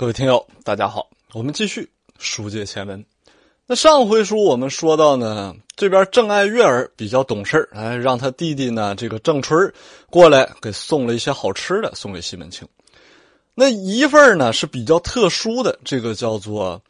各位听友，大家好，我们继续书接前文。那上回书我们说到呢，这边郑爱月儿比较懂事儿，来让他弟弟呢这个郑春过来给送了一些好吃的送给西门庆。那一份呢是比较特殊的，这个叫做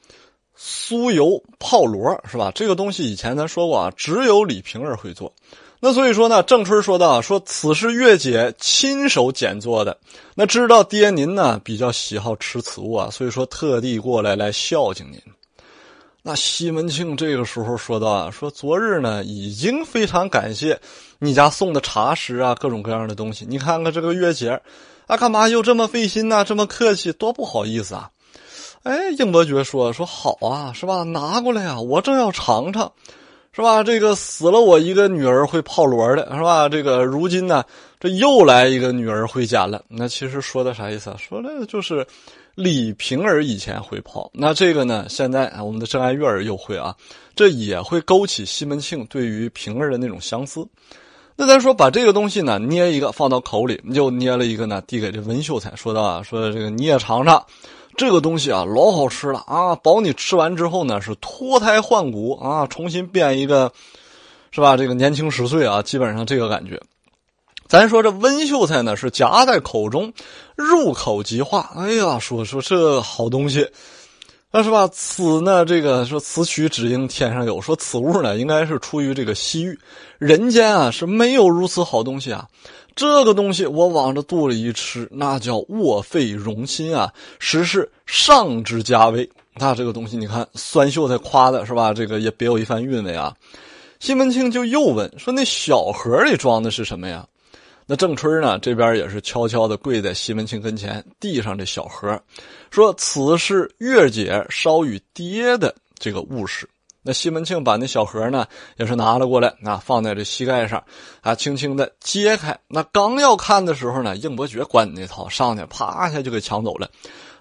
酥油泡螺，是吧？这个东西以前咱说过啊，只有李瓶儿会做。那所以说呢，郑春说道：“说此事月姐亲手剪做的，那知道爹您呢比较喜好吃此物啊，所以说特地过来来孝敬您。”那西门庆这个时候说道：“啊，说昨日呢已经非常感谢你家送的茶食啊，各种各样的东西。你看看这个月姐，啊干嘛又这么费心呢？这么客气，多不好意思啊！”哎，应伯爵说：“说好啊，是吧？拿过来呀，我正要尝尝。”是吧？这个死了我一个女儿会泡罗的，是吧？这个如今呢，这又来一个女儿回家了。那其实说的啥意思啊？说的就是李瓶儿以前会泡，那这个呢，现在我们的郑爱月儿又会啊，这也会勾起西门庆对于瓶儿的那种相思。那咱说把这个东西呢捏一个放到口里，就捏了一个呢递给这文秀才，说道啊，说这个你也尝尝。这个东西啊，老好吃了啊！保你吃完之后呢，是脱胎换骨啊，重新变一个，是吧？这个年轻十岁啊，基本上这个感觉。咱说这温秀才呢，是夹在口中，入口即化。哎呀，说说这好东西，那是吧，此呢这个说此曲只应天上有，说此物呢应该是出于这个西域人间啊是没有如此好东西啊。这个东西我往这肚里一吃，那叫卧肺荣心啊！实是上之佳味。那这个东西，你看，酸秀才夸的是吧？这个也别有一番韵味啊。西门庆就又问说：“那小盒里装的是什么呀？”那郑春呢，这边也是悄悄的跪在西门庆跟前，递上这小盒，说：“此是月姐捎与爹的这个物事。”那西门庆把那小盒呢，也是拿了过来，啊，放在这膝盖上，啊，轻轻的揭开。那刚要看的时候呢，应伯爵管那套上去，啪一下就给抢走了。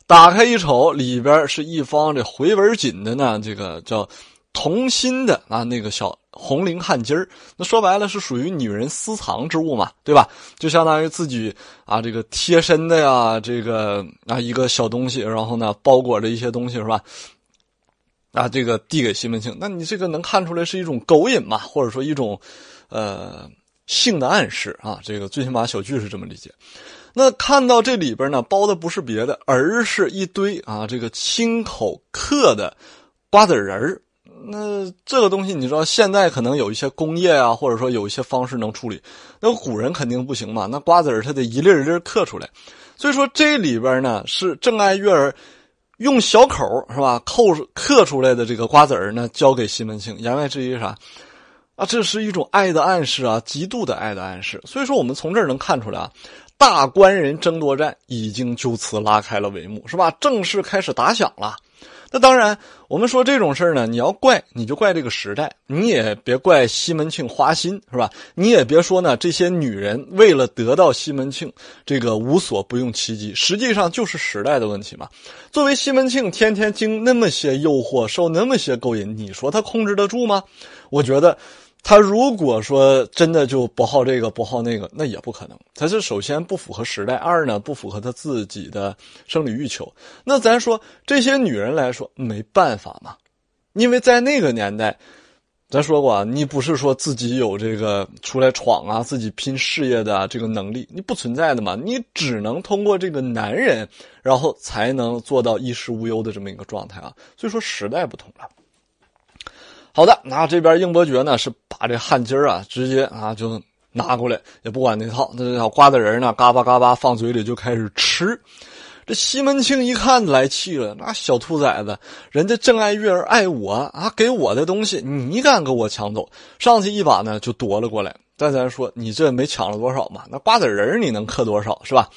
打开一瞅，里边是一方这回纹锦的呢，这个叫同心的啊，那个小红绫汗巾那说白了是属于女人私藏之物嘛，对吧？就相当于自己啊，这个贴身的呀，这个啊一个小东西，然后呢包裹着一些东西，是吧？啊，这个递给西门庆，那你这个能看出来是一种勾引嘛，或者说一种，呃，性的暗示啊？这个最起码小剧是这么理解。那看到这里边呢，包的不是别的，而是一堆啊，这个亲口刻的瓜子仁儿。那这个东西，你知道现在可能有一些工业啊，或者说有一些方式能处理，那古人肯定不行嘛。那瓜子儿他得一粒一粒刻出来，所以说这里边呢是郑爱月儿。用小口是吧？扣刻出来的这个瓜子儿呢，交给西门庆。言外之意是啥？啊，这是一种爱的暗示啊，极度的爱的暗示。所以说，我们从这儿能看出来啊，大官人争夺战已经就此拉开了帷幕，是吧？正式开始打响了。那当然，我们说这种事儿呢，你要怪你就怪这个时代，你也别怪西门庆花心，是吧？你也别说呢，这些女人为了得到西门庆这个无所不用其极，实际上就是时代的问题嘛。作为西门庆，天天经那么些诱惑，受那么些勾引，你说他控制得住吗？我觉得。他如果说真的就不好这个不好那个，那也不可能。他是首先不符合时代，二呢不符合他自己的生理欲求。那咱说这些女人来说没办法嘛，因为在那个年代，咱说过啊，你不是说自己有这个出来闯啊，自己拼事业的这个能力，你不存在的嘛。你只能通过这个男人，然后才能做到衣食无忧的这么一个状态啊。所以说时代不同了。好的，那这边应伯爵呢是把这汗巾啊，直接啊就拿过来，也不管那套。那小瓜子仁呢，嘎巴嘎巴放嘴里就开始吃。这西门庆一看来气了，那小兔崽子，人家正爱月儿爱我啊，给我的东西你敢给我抢走？上去一把呢就夺了过来。但咱说你这没抢了多少嘛？那瓜子仁你能嗑多少是吧？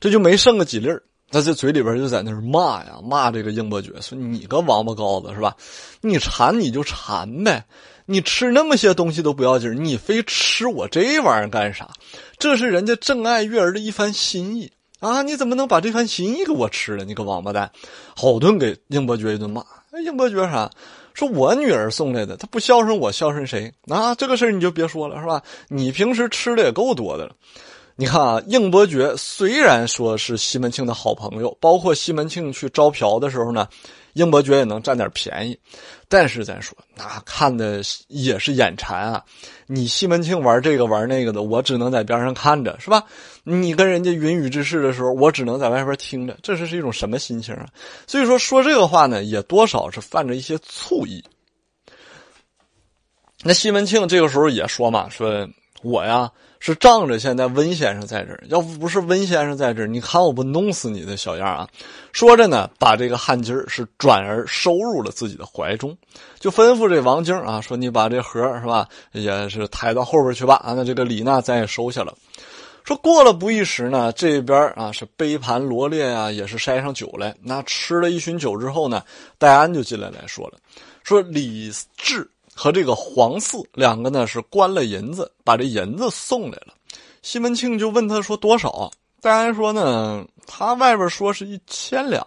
这就没剩个几粒儿。那这嘴里边就在那骂呀骂这个英伯爵说你个王八羔子是吧？你馋你就馋呗，你吃那么些东西都不要紧，你非吃我这玩意儿干啥？这是人家正爱月儿的一番心意啊！你怎么能把这番心意给我吃了？你个王八蛋！好顿给英伯爵一顿骂。应英伯爵啥？说我女儿送来的，她不孝顺我孝顺谁？啊，这个事儿你就别说了是吧？你平时吃的也够多的了。你看啊，应伯爵虽然说是西门庆的好朋友，包括西门庆去招嫖的时候呢，应伯爵也能占点便宜，但是咱说那看的也是眼馋啊。你西门庆玩这个玩那个的，我只能在边上看着，是吧？你跟人家云雨之事的时候，我只能在外边听着，这是是一种什么心情啊？所以说说这个话呢，也多少是犯着一些醋意。那西门庆这个时候也说嘛，说。我呀是仗着现在温先生在这儿，要不是温先生在这儿，你看我不弄死你的小样啊！说着呢，把这个汗巾儿是转而收入了自己的怀中，就吩咐这王晶啊，说你把这盒是吧，也是抬到后边去吧。啊，那这个李娜咱也收下了。说过了不一时呢，这边啊是杯盘罗列啊，也是筛上酒来。那吃了一巡酒之后呢，戴安就进来来说了，说李志。和这个黄四两个呢是关了银子，把这银子送来了。西门庆就问他说多少？戴安说呢，他外边说是一千两，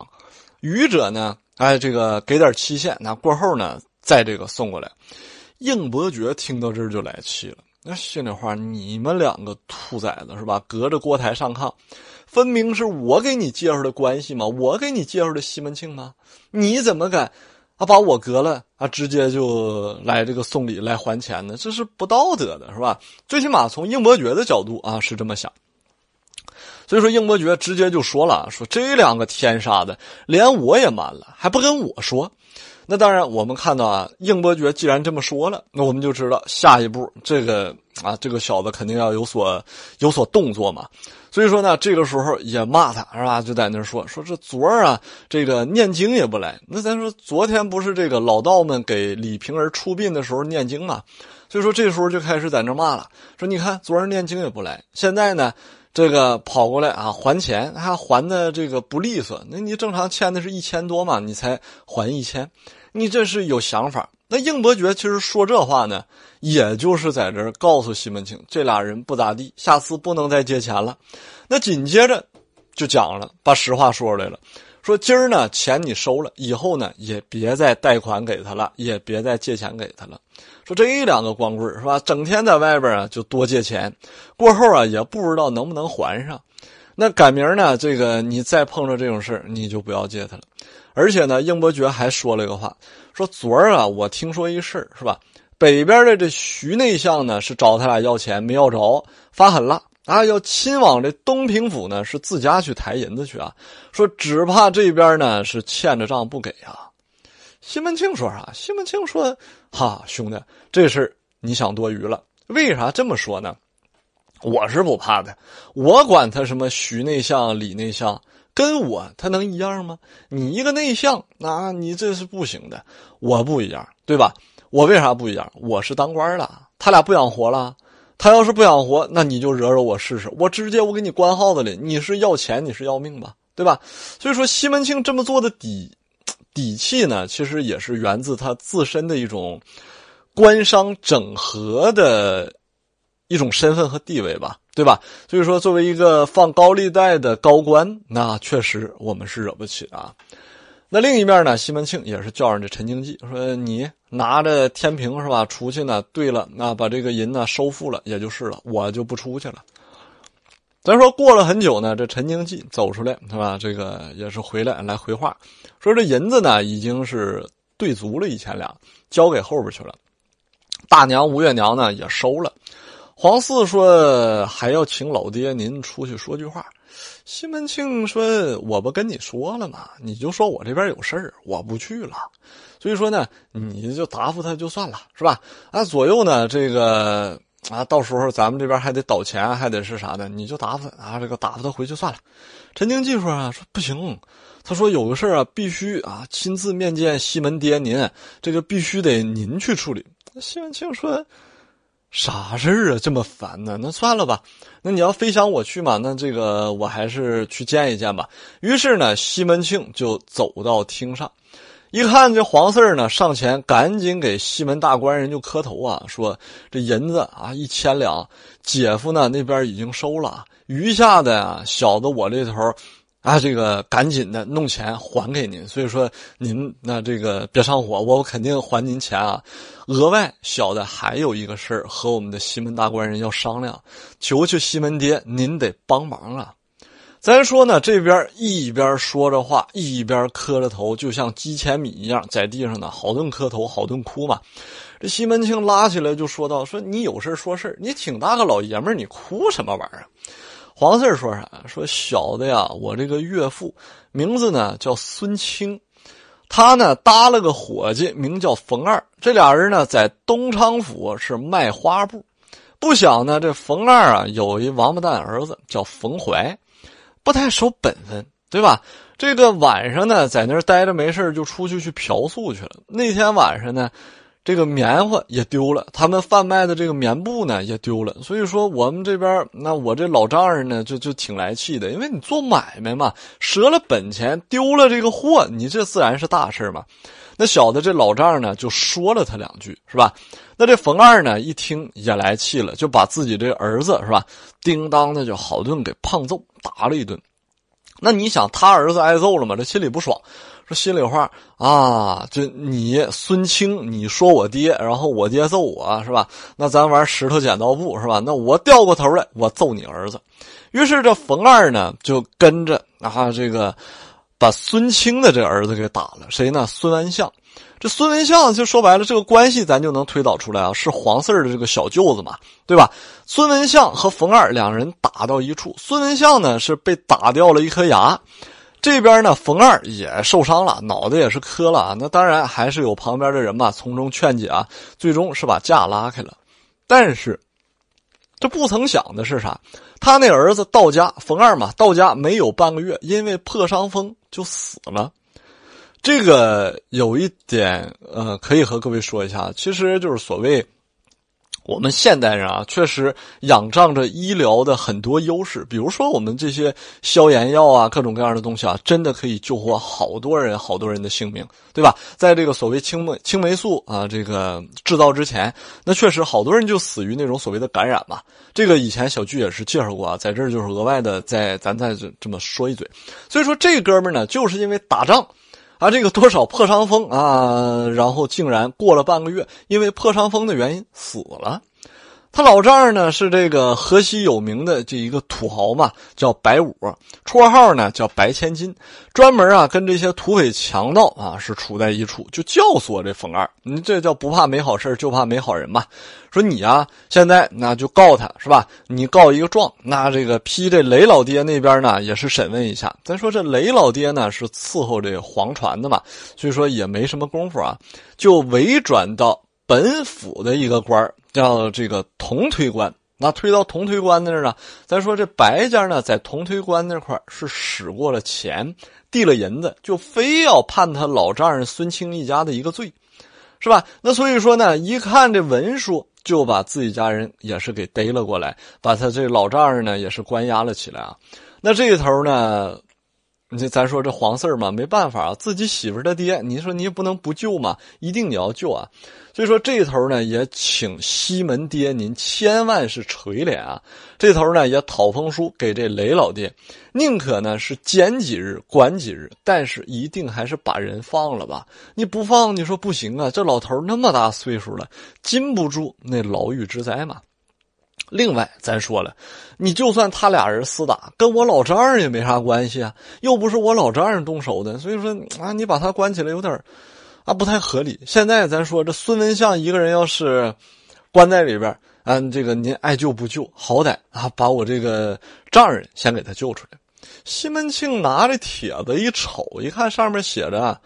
愚者呢，哎，这个给点期限，那过后呢再这个送过来。应伯爵听到这儿就来气了，那心里话，你们两个兔崽子是吧？隔着锅台上炕，分明是我给你介绍的关系嘛，我给你介绍的西门庆吗？你怎么敢？啊，把我隔了啊，直接就来这个送礼来还钱的，这是不道德的，是吧？最起码从应伯爵的角度啊，是这么想。所以说，应伯爵直接就说了：“说这两个天杀的，连我也瞒了，还不跟我说。”那当然，我们看到啊，应伯爵既然这么说了，那我们就知道下一步这个啊，这个小子肯定要有所有所动作嘛。所以说呢，这个时候也骂他，是吧？就在那说说这昨儿啊，这个念经也不来。那咱说昨天不是这个老道们给李瓶儿出殡的时候念经嘛？所以说这时候就开始在那骂了，说你看昨儿念经也不来，现在呢？这个跑过来啊，还钱还还的这个不利索。那你正常欠的是一千多嘛，你才还一千，你这是有想法。那应伯爵其实说这话呢，也就是在这儿告诉西门庆，这俩人不咋地，下次不能再借钱了。那紧接着就讲了，把实话说出来了，说今儿呢钱你收了，以后呢也别再贷款给他了，也别再借钱给他了。说这两个光棍是吧？整天在外边啊，就多借钱，过后啊也不知道能不能还上。那改明呢，这个你再碰着这种事你就不要借他了。而且呢，英伯爵还说了一个话，说昨儿啊，我听说一事儿是吧？北边的这徐内相呢，是找他俩要钱，没要着，发狠了啊，要亲往这东平府呢，是自家去抬银子去啊，说只怕这边呢是欠着账不给啊。西门庆说啥？西门庆说：“哈，兄弟，这事你想多余了。为啥这么说呢？我是不怕的，我管他什么徐内向、李内向，跟我他能一样吗？你一个内向，那你这是不行的。我不一样，对吧？我为啥不一样？我是当官的，他俩不想活了。他要是不想活，那你就惹惹我试试。我直接我给你关号子里，你是要钱，你是要命吧？对吧？所以说，西门庆这么做的底。”底气呢，其实也是源自他自身的一种官商整合的一种身份和地位吧，对吧？所以说，作为一个放高利贷的高官，那确实我们是惹不起啊。那另一面呢，西门庆也是叫上这陈经济，说你拿着天平是吧？出去呢，对了，那把这个银呢收复了，也就是了，我就不出去了。咱说过了很久呢，这陈经济走出来是吧？这个也是回来来回话，说这银子呢已经是兑足了一千两，交给后边去了。大娘吴月娘呢也收了。黄四说还要请老爹您出去说句话。西门庆说我不跟你说了吗？你就说我这边有事儿，我不去了。所以说呢，你就答复他就算了，是吧？啊，左右呢这个。啊，到时候咱们这边还得倒钱，还得是啥的，你就打发啊，这个打发他回去算了。陈经济说啊，说不行，他说有个事儿啊，必须啊亲自面见西门爹您，这个必须得您去处理。西门庆说啥事儿啊，这么烦呢？那算了吧，那你要非想我去嘛，那这个我还是去见一见吧。于是呢，西门庆就走到厅上。一看这黄四儿呢，上前赶紧给西门大官人就磕头啊，说：“这银子啊，一千两，姐夫呢那边已经收了，余下的呀，小的我这头啊，这个赶紧的弄钱还给您。所以说您那这个别上火，我肯定还您钱啊。额外小的还有一个事儿和我们的西门大官人要商量，求求西门爹，您得帮忙啊。”咱说呢，这边一边说着话，一边磕着头，就像鸡千米一样，在地上呢，好顿磕头，好顿哭嘛。这西门庆拉起来就说道：“说你有事说事你挺大个老爷们你哭什么玩意儿？”黄四儿说啥？说小的呀，我这个岳父名字呢叫孙清，他呢搭了个伙计，名叫冯二。这俩人呢在东昌府是卖花布，不想呢这冯二啊有一王八蛋儿子叫冯怀。不太守本分，对吧？这个晚上呢，在那儿待着没事就出去去嫖宿去了。那天晚上呢。这个棉花也丢了，他们贩卖的这个棉布呢也丢了，所以说我们这边那我这老丈人呢就就挺来气的，因为你做买卖嘛，折了本钱，丢了这个货，你这自然是大事嘛。那小的这老丈人呢就说了他两句，是吧？那这冯二呢一听也来气了，就把自己这儿子是吧，叮当的就好顿给胖揍打了一顿。那你想他儿子挨揍了吗？这心里不爽。说心里话啊，就你孙清，你说我爹，然后我爹揍我，是吧？那咱玩石头剪刀布，是吧？那我掉过头来，我揍你儿子。于是这冯二呢，就跟着啊，这个把孙清的这儿子给打了。谁呢？孙文相。这孙文相就说白了，这个关系咱就能推导出来啊，是黄四的这个小舅子嘛，对吧？孙文相和冯二两人打到一处，孙文相呢是被打掉了一颗牙。这边呢，冯二也受伤了，脑袋也是磕了啊。那当然还是有旁边的人吧，从中劝解啊，最终是把架拉开了。但是，这不曾想的是啥？他那儿子到家，冯二嘛，到家没有半个月，因为破伤风就死了。这个有一点呃，可以和各位说一下，其实就是所谓。我们现代人啊，确实仰仗着医疗的很多优势，比如说我们这些消炎药啊，各种各样的东西啊，真的可以救活好多人、好多人的性命，对吧？在这个所谓青霉青霉素啊，这个制造之前，那确实好多人就死于那种所谓的感染嘛。这个以前小聚也是介绍过啊，在这儿就是额外的在咱再这这么说一嘴。所以说，这哥们呢，就是因为打仗。啊，这个多少破伤风啊？然后竟然过了半个月，因为破伤风的原因死了。他老丈人呢是这个河西有名的这一个土豪嘛，叫白五，绰号呢叫白千金，专门啊跟这些土匪强盗啊是处在一处，就教唆这冯二，你这叫不怕没好事就怕没好人嘛。说你呀，现在那就告他是吧？你告一个状，那这个批这雷老爹那边呢也是审问一下。咱说这雷老爹呢是伺候这黄传的嘛，所以说也没什么功夫啊，就围转到。本府的一个官叫这个同推官，那推到同推官那儿呢，咱说这白家呢，在同推官那块是使过了钱，递了银子，就非要判他老丈人孙清一家的一个罪，是吧？那所以说呢，一看这文书，就把自己家人也是给逮了过来，把他这老丈人呢也是关押了起来啊。那这一头呢，你咱说这黄四儿嘛，没办法啊，自己媳妇的爹，你说你也不能不救嘛，一定你要救啊。所以说这头呢，也请西门爹您千万是垂怜啊！这头呢，也讨风叔给这雷老爹，宁可呢是减几日，管几日，但是一定还是把人放了吧！你不放，你说不行啊！这老头那么大岁数了，禁不住那牢狱之灾嘛。另外，咱说了，你就算他俩人厮打，跟我老丈人也没啥关系啊，又不是我老丈人动手的。所以说啊，你把他关起来有点啊，不太合理。现在咱说这孙文相一个人要是关在里边，啊，这个您爱救不救？好歹啊，把我这个丈人先给他救出来。西门庆拿着帖子一瞅，一看上面写着，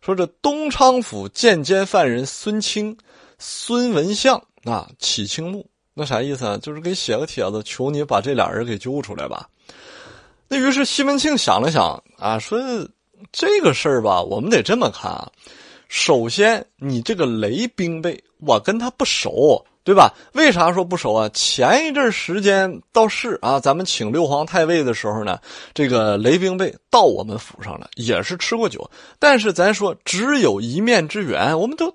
说这东昌府间接犯人孙清、孙文相啊，起青木，那啥意思啊？就是给写个帖子，求你把这俩人给救出来吧。那于是西门庆想了想啊，说这个事儿吧，我们得这么看。首先，你这个雷兵备，我跟他不熟，对吧？为啥说不熟啊？前一阵时间倒是啊，咱们请六皇太尉的时候呢，这个雷兵备到我们府上了，也是吃过酒。但是咱说只有一面之缘，我们都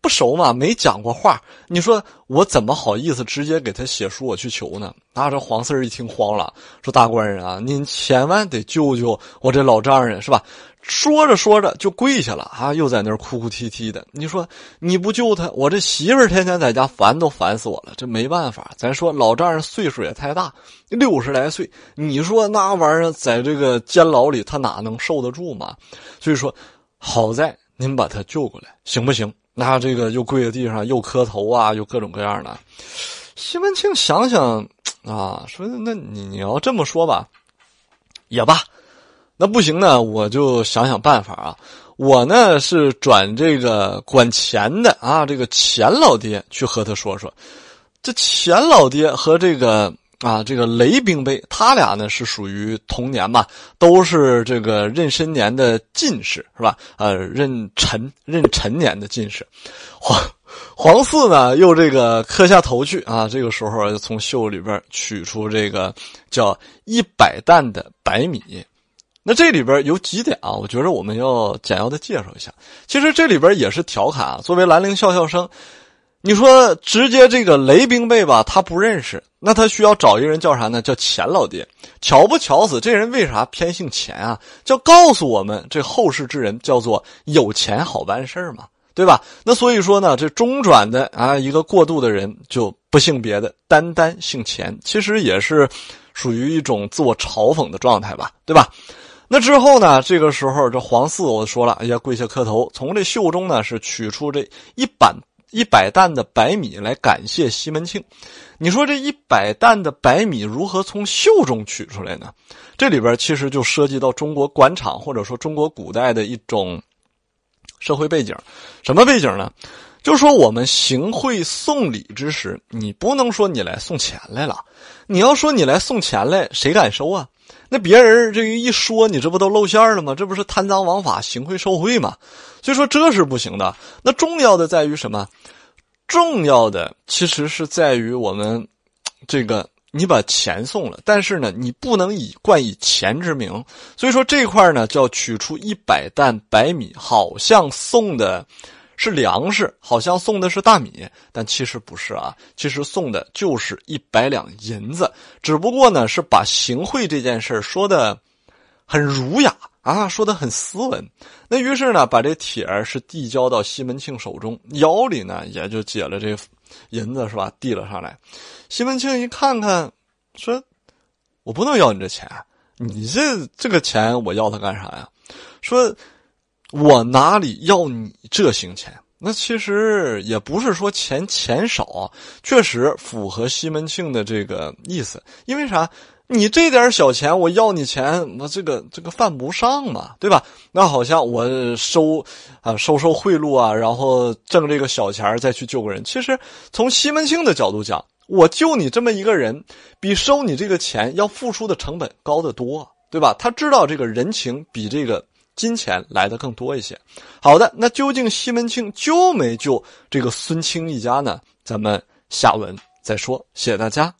不熟嘛，没讲过话。你说我怎么好意思直接给他写书我去求呢？那这黄四儿一听慌了，说：“大官人啊，您千万得救救我这老丈人，是吧？”说着说着就跪下了啊，又在那儿哭哭啼啼的。你说你不救他，我这媳妇儿天天在家烦都烦死我了，这没办法。咱说老丈人岁数也太大，六十来岁，你说那玩意儿在这个监牢里，他哪能受得住嘛？所以说，好在您把他救过来，行不行？那这个又跪在地上，又磕头啊，又各种各样的。西门庆想想啊，说那你要这么说吧，也罢。那不行呢，我就想想办法啊！我呢是转这个管钱的啊，这个钱老爹去和他说说。这钱老爹和这个啊这个雷兵杯，他俩呢是属于同年吧，都是这个壬申年的进士是吧？呃，壬辰壬辰年的进士。黄黄四呢又这个磕下头去啊，这个时候从袖里边取出这个叫一百担的白米。那这里边有几点啊，我觉着我们要简要的介绍一下。其实这里边也是调侃啊。作为兰陵笑笑生，你说直接这个雷兵备吧，他不认识，那他需要找一个人叫啥呢？叫钱老爹。巧不巧死，这人为啥偏姓钱啊？就告诉我们，这后世之人叫做有钱好办事嘛，对吧？那所以说呢，这中转的啊，一个过渡的人就不姓别的，单单姓钱，其实也是属于一种自我嘲讽的状态吧，对吧？那之后呢？这个时候，这黄四我说了，哎呀，跪下磕头，从这袖中呢是取出这一板一百担的白米来感谢西门庆。你说这一百担的白米如何从袖中取出来呢？这里边其实就涉及到中国官场或者说中国古代的一种社会背景。什么背景呢？就说我们行贿送礼之时，你不能说你来送钱来了，你要说你来送钱来，谁敢收啊？那别人这一说，你这不都露馅了吗？这不是贪赃枉法、行贿受贿吗？所以说这是不行的。那重要的在于什么？重要的其实是在于我们，这个你把钱送了，但是呢，你不能以冠以钱之名。所以说这块呢，叫取出一百担白米，好像送的。是粮食，好像送的是大米，但其实不是啊，其实送的就是一百两银子，只不过呢是把行贿这件事说的很儒雅啊，说的很斯文。那于是呢，把这帖儿是递交到西门庆手中，腰里呢也就解了这银子是吧，递了上来。西门庆一看看，说：“我不能要你这钱，你这这个钱我要它干啥呀？”说。我哪里要你这行钱？那其实也不是说钱钱少，确实符合西门庆的这个意思。因为啥？你这点小钱我要你钱，那这个这个犯不上嘛，对吧？那好像我收，啊收受贿赂啊，然后挣这个小钱再去救个人，其实从西门庆的角度讲，我救你这么一个人，比收你这个钱要付出的成本高得多，对吧？他知道这个人情比这个。金钱来的更多一些。好的，那究竟西门庆救没救这个孙清一家呢？咱们下文再说。谢谢大家。